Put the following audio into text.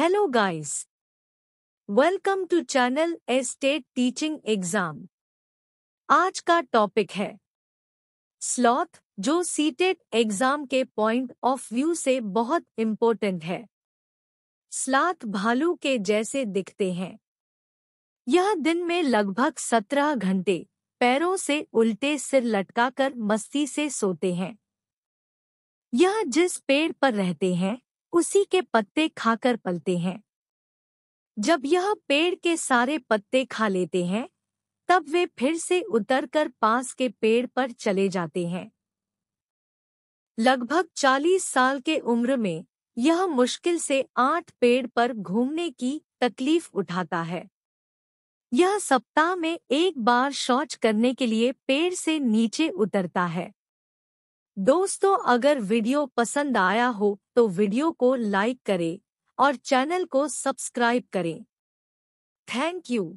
Hello guys. Welcome to channel Estate Teaching Exam. आज का topic है स्लॉथ जो सीटेट एग्जाम के पॉइंट ऑफ व्यू से बहुत इम्पोर्टेंट है स्लॉथ भालू के जैसे दिखते हैं यह दिन में लगभग सत्रह घंटे पैरों से उल्टे सिर लटकाकर मस्ती से सोते हैं यह जिस पेड़ पर रहते हैं उसी के पत्ते खाकर पलते हैं जब यह पेड़ के सारे पत्ते खा लेते हैं तब वे फिर से उतरकर पास के पेड़ पर चले जाते हैं लगभग चालीस साल के उम्र में यह मुश्किल से आठ पेड़ पर घूमने की तकलीफ उठाता है यह सप्ताह में एक बार शौच करने के लिए पेड़ से नीचे उतरता है दोस्तों अगर वीडियो पसंद आया हो तो वीडियो को लाइक करें और चैनल को सब्सक्राइब करें थैंक यू